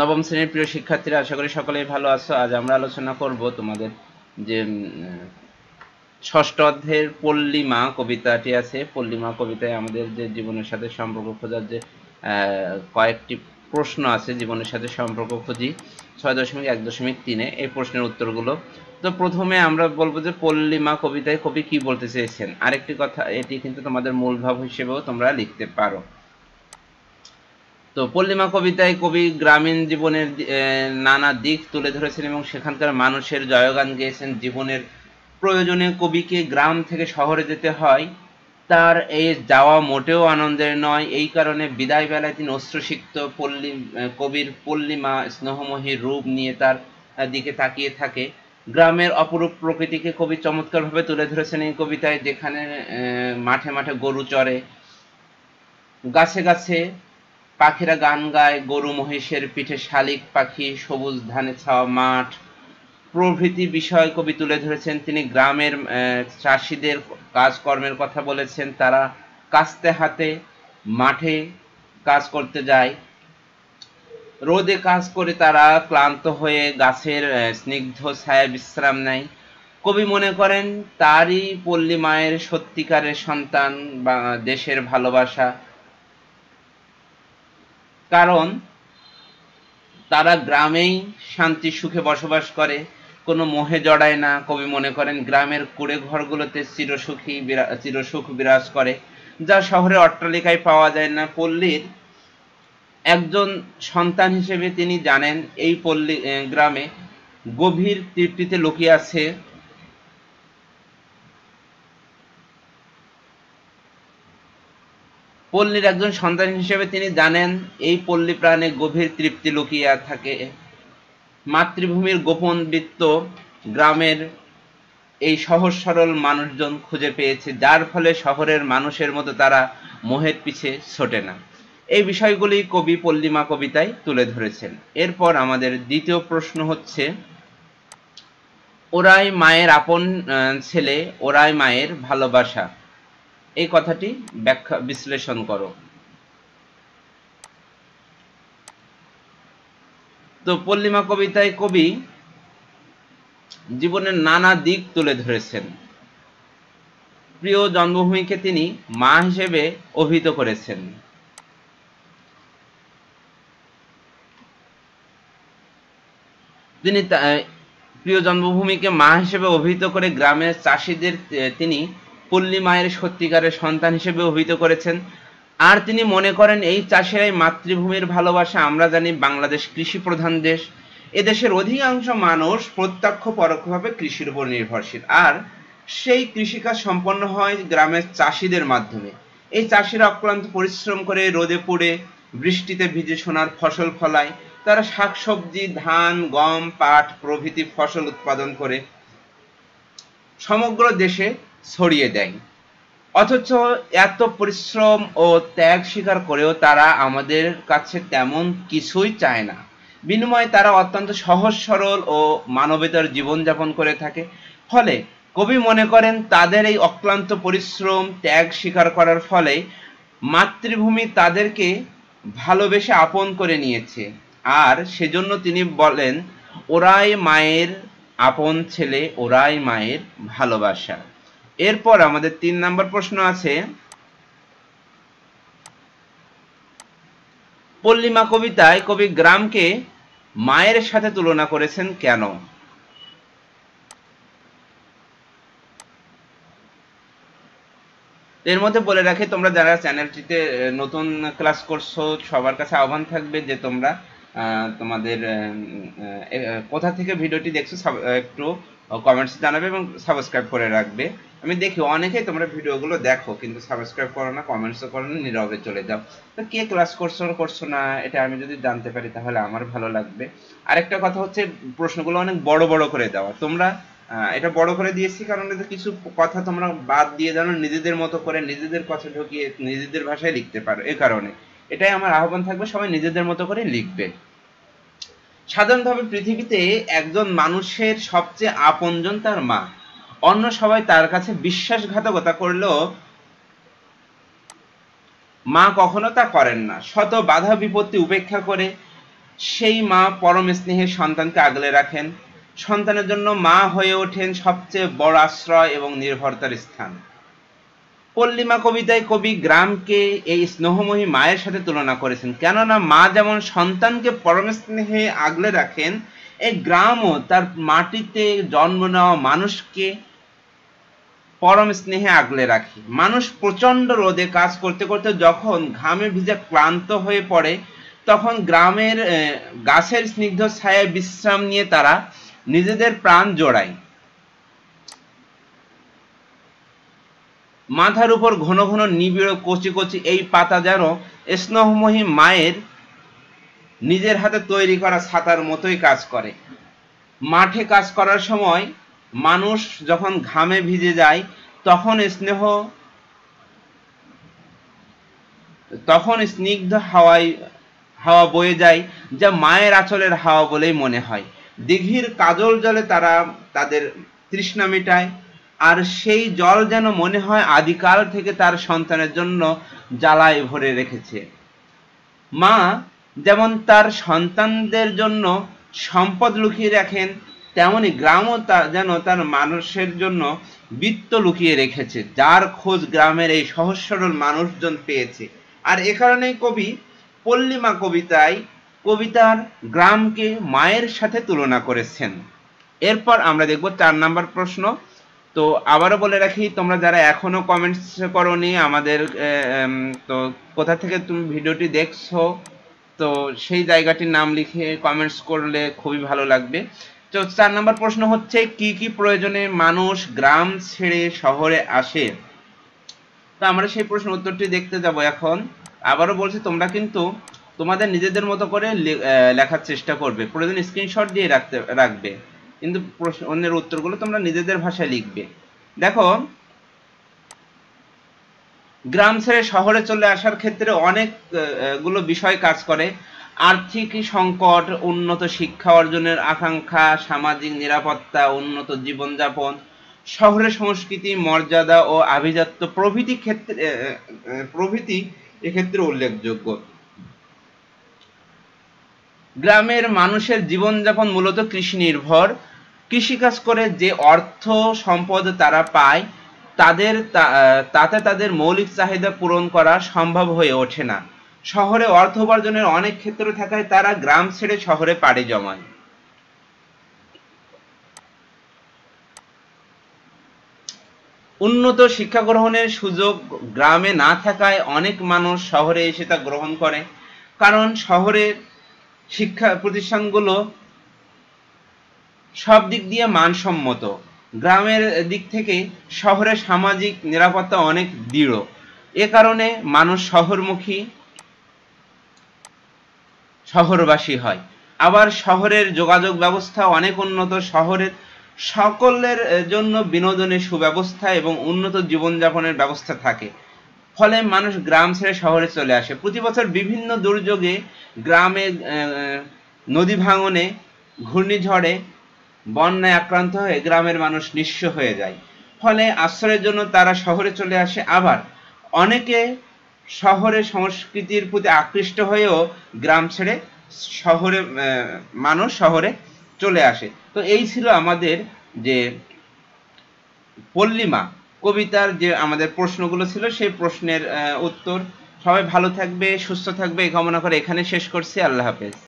নবম শ্রেণীর প্রিয় শিক্ষার্থীরা আশা করি সকলেই ভালো আছো আজ আমরা আলোচনা করব তোমাদের যে ষষ্ঠ অধ্যায়ের পল্লিমা কবিতাটি আছে পল্লিমা কবিতায় আমাদের যে জীবনের সাথে সম্পর্ক খোঁজার যে কয়েকটি প্রশ্ন আছে জীবনের সাথে সম্পর্ক খুঁজি ছয় দশমিক এক দশমিক তিনে এই প্রশ্নের উত্তরগুলো তো প্রথমে আমরা বলবো যে পল্লিমা কবিতায় কবি কি বলতে চেয়েছেন আরেকটি কথা এটি কিন্তু তোমাদের মূল ভাব হিসেবেও তোমরা লিখতে পারো তো পল্লিমা কবিতায় কবি গ্রামীণ জীবনের নানা দিক তুলে ধরেছেন এবং সেখানকার মানুষের জয়গান গেয়েছেন জীবনের প্রয়োজনে কবিকে গ্রাম থেকে শহরে যেতে হয় তার এই যাওয়া মোটেও আনন্দের নয় এই কারণে বিদায় বেলায় তিনি অশ্রুসিক্ত পল্লী কবির পল্লিমা স্নেহময়ী রূপ নিয়ে তার দিকে তাকিয়ে থাকে গ্রামের অপরূপ প্রকৃতিকে কবি চমৎকারভাবে তুলে ধরেছেন এই কবিতায় যেখানে মাঠে মাঠে গরু চড়ে গাছে গাছে পাখিরা গান গায় গরু মহিষের পিঠে শালিক পাখি সবুজ ধানে ছাওয়া মাঠ প্রভৃতি বিষয় কবি তুলে ধরেছেন তিনি গ্রামের চাষিদের কাজকর্মের কথা বলেছেন তারা কাস্তে হাতে মাঠে কাজ করতে যায় রোদে কাজ করে তারা ক্লান্ত হয়ে গাছের স্নিগ্ধ ছায়া বিশ্রাম নেয় কবি মনে করেন তারই পল্লী মায়ের সত্যিকারের সন্তান বা দেশের ভালোবাসা কারণ তারা গ্রামেই শান্তি সুখে বসবাস করে কোনো মোহে জড়ায় না কবি মনে করেন গ্রামের কুড়ে ঘরগুলোতে চিরসুখী বিরা চিরসুখ বিরাজ করে যা শহরে অট্টালিকায় পাওয়া যায় না পল্লীর একজন সন্তান হিসেবে তিনি জানেন এই পল্লী গ্রামে গভীর তৃপ্তিতে লুকিয়ে আছে পল্লীর একজন সন্তান হিসেবে তিনি জানেন এই পল্লী প্রাণে গভীর তৃপ্তি লুকিয়ে থাকে মাতৃভূমির গোপন বৃত্ত গ্রামের এই সহজ সরল মানুষজন খুঁজে পেয়েছে যার ফলে শহরের মানুষের মতো তারা মোহের পিছে ছোটে না এই বিষয়গুলি কবি পল্লিমা কবিতায় তুলে ধরেছেন এরপর আমাদের দ্বিতীয় প্রশ্ন হচ্ছে ওরাই মায়ের আপন ছেলে ওরাই মায়ের ভালোবাসা এই কথাটি ব্যাখ্যা বিশ্লেষণ করো তো পল্লিমা কবিতায় কবি জীবনের নানা দিক তুলে ধরেছেন প্রিয় জন্মভূমিকে তিনি মা হিসেবে অভিহিত করেছেন তিনি প্রিয় জন্মভূমিকে মা হিসেবে অভিহিত করে গ্রামের চাষিদের তিনি পল্লী মায়ের সত্যিকারের সন্তান হিসেবে অভিহিত করেছেন আর তিনি মনে করেন এই চাষেরাই মাতৃভূমির ভালোবাসা আমরা জানি বাংলাদেশ কৃষি প্রধান দেশ এদেশের অধিকাংশ মানুষ প্রত্যক্ষ পরোক্ষভাবে কৃষির উপর নির্ভরশীল আর সেই কৃষিকাজ সম্পন্ন হয় গ্রামের চাষিদের মাধ্যমে এই চাষিরা অক্লান্ত পরিশ্রম করে রোদে পড়ে বৃষ্টিতে ভিজে সোনার ফসল ফলায় তারা শাকসবজি ধান গম পাট প্রভৃতি ফসল উৎপাদন করে সমগ্র দেশে ছড়িয়ে দেয় অথচ এত পরিশ্রম ও ত্যাগ স্বীকার করেও তারা আমাদের কাছে তেমন কিছুই চায় না বিনিময়ে তারা অত্যন্ত সহজ সরল ও মানবতার জীবনযাপন করে থাকে ফলে কবি মনে করেন তাদের এই অক্লান্ত পরিশ্রম ত্যাগ স্বীকার করার ফলে মাতৃভূমি তাদেরকে ভালোবেসে আপন করে নিয়েছে আর সেজন্য তিনি বলেন ওরাই মায়ের আপন ছেলে ওরাই মায়ের ভালোবাসা এরপর আমাদের তিন নাম্বার প্রশ্ন আছে পল্লিমা কবিতায় কবি গ্রামকে মায়ের সাথে তুলনা করেছেন কেন এর মধ্যে বলে রাখি তোমরা যারা চ্যানেলটিতে নতুন ক্লাস করছো সবার কাছে আহ্বান থাকবে যে তোমরা তোমাদের কোথা থেকে ভিডিওটি দেখছো একটু কমেন্টস জানাবে এবং সাবস্ক্রাইব করে রাখবে আমি দেখি অনেকেই তোমরা ভিডিওগুলো দেখো কিন্তু সাবস্ক্রাইব করো না কমেন্টসও করো না নীরবে চলে যাও তো কে ক্লাস করছো করছো না এটা আমি যদি জানতে পারি তাহলে আমার ভালো লাগবে আরেকটা কথা হচ্ছে প্রশ্নগুলো অনেক বড় বড় করে দেওয়া তোমরা এটা বড় করে দিয়েছি কারণ এতে কিছু কথা তোমরা বাদ দিয়ে জানো নিজেদের মতো করে নিজেদের কথা ঢুকিয়ে নিজেদের ভাষায় লিখতে পারো এ কারণে এটাই আমার আহ্বান থাকবে সবাই নিজেদের মতো করে লিখবে সাধারণভাবে পৃথিবীতে একজন মানুষের সবচেয়ে আপনজন তার মা অন্য সবাই তার কাছে বিশ্বাসঘাতকতা করলেও মা কখনো তা করেন না শত বাধা বিপত্তি উপেক্ষা করে সেই মা পরম স্নেহে সন্তানকে আগলে রাখেন সন্তানের জন্য মা হয়ে ওঠেন সবচেয়ে বড় আশ্রয় এবং নির্ভরতার স্থান পল্লিমা কবিতায় কবি গ্রামকে এই স্নেহময়ী মায়ের সাথে তুলনা করেছেন কেননা মা যেমন সন্তানকে পরম স্নেহে আগলে রাখেন এই গ্রামও তার মাটিতে জন্ম নেওয়া মানুষকে পরম স্নেহে আগলে রাখে মানুষ প্রচণ্ড রোদে কাজ করতে করতে যখন ঘামে ভিজে ক্লান্ত হয়ে পড়ে তখন গ্রামের গাছের স্নিগ্ধ ছায়ায় বিশ্রাম নিয়ে তারা নিজেদের প্রাণ জোড়ায় মাথার উপর ঘন ঘন নিবিড় কচি কচি এই পাতা যেন স্নেহমহী মায়ের নিজের হাতে তৈরি করা ছাতার মতোই কাজ করে মাঠে কাজ করার সময় মানুষ যখন ঘামে ভিজে যায় তখন স্নেহ তখন স্নিগ্ধ হাওয়ায় হাওয়া বয়ে যায় যা মায়ের আঁচলের হাওয়া বলেই মনে হয় দিঘির কাজল জলে তারা তাদের তৃষ্ণা মেটায় আর সেই জল যেন মনে হয় আদিকাল থেকে তার সন্তানের জন্য জ্বালায় ভরে রেখেছে মা যেমন তার সন্তানদের জন্য সম্পদ লুকিয়ে রাখেন তেমনি গ্রামও যেন তার মানুষের জন্য বৃত্ত লুকিয়ে রেখেছে যার খোঁজ গ্রামের এই সহজ সরল মানুষজন পেয়েছে আর এ কারণেই কবি পল্লিমা কবিতায় কবিতার গ্রামকে মায়ের সাথে তুলনা করেছেন এরপর আমরা দেখব চার নাম্বার প্রশ্ন তো আবারও বলে রাখি তোমরা যারা এখনও কমেন্টস করনি আমাদের তো কোথা থেকে তুমি ভিডিওটি দেখছো তো সেই জায়গাটির নাম লিখে কমেন্টস করলে খুবই ভালো লাগবে তো চার নম্বর প্রশ্ন হচ্ছে কি কি প্রয়োজনে মানুষ গ্রাম ছেড়ে শহরে আসে তো আমরা সেই প্রশ্ন উত্তরটি দেখতে যাব এখন আবারও বলছি তোমরা কিন্তু তোমাদের নিজেদের মতো করে লেখার চেষ্টা করবে প্রয়োজন স্ক্রিনশট দিয়ে রাখতে রাখবে কিন্তু অন্যের উত্তরগুলো তোমরা নিজেদের ভাষায় লিখবে দেখো গ্রাম ছেড়ে শহরে চলে আসার ক্ষেত্রে অনেকগুলো বিষয় কাজ করে আর্থিক সংকট উন্নত শিক্ষা অর্জনের আকাঙ্ক্ষা সামাজিক নিরাপত্তা উন্নত জীবনযাপন শহরের সংস্কৃতি মর্যাদা ও আভিজাত্য প্রভৃতি ক্ষেত্রে প্রভৃতি এক্ষেত্রে উল্লেখযোগ্য গ্রামের মানুষের জীবনযাপন মূলত কৃষি নির্ভর কৃষিকাজ করে যে অর্থ সম্পদ তারা পায় তাদের তাতে তাদের মৌলিক চাহিদা পূরণ করা সম্ভব হয়ে ওঠে না শহরে অর্থ উপার্জনের অনেক ক্ষেত্র থাকায় তারা গ্রাম ছেড়ে শহরে পাড়ি জমায় উন্নত শিক্ষা গ্রহণের সুযোগ গ্রামে না থাকায় অনেক মানুষ শহরে এসে তা গ্রহণ করে কারণ শহরের শিক্ষা প্রতিষ্ঠানগুলো সব দিক দিয়ে মানসম্মত গ্রামের দিক থেকে শহরে সামাজিক নিরাপত্তা অনেক দৃঢ় এ কারণে মানুষ শহরমুখী শহরবাসী হয় আবার শহরের যোগাযোগ ব্যবস্থা অনেক উন্নত শহরের সকলের জন্য বিনোদনের সুব্যবস্থা এবং উন্নত জীবনযাপনের ব্যবস্থা থাকে ফলে মানুষ গ্রাম ছেড়ে শহরে চলে আসে প্রতি বছর বিভিন্ন দুর্যোগে গ্রামে নদী ভাঙনে ঘূর্ণিঝড়ে বন্যায় আক্রান্ত হয়ে গ্রামের মানুষ নিঃস্ব হয়ে যায় ফলে আশ্রয়ের জন্য তারা শহরে চলে আসে আবার অনেকে শহরে সংস্কৃতির প্রতি আকৃষ্ট হয়েও গ্রাম ছেড়ে শহরে মানুষ শহরে চলে আসে তো এই ছিল আমাদের যে পল্লিমা কবিতার যে আমাদের প্রশ্নগুলো ছিল সেই প্রশ্নের উত্তর সবাই ভালো থাকবে সুস্থ থাকবে এই কামনা করে এখানে শেষ করছি আল্লাহ হাফেজ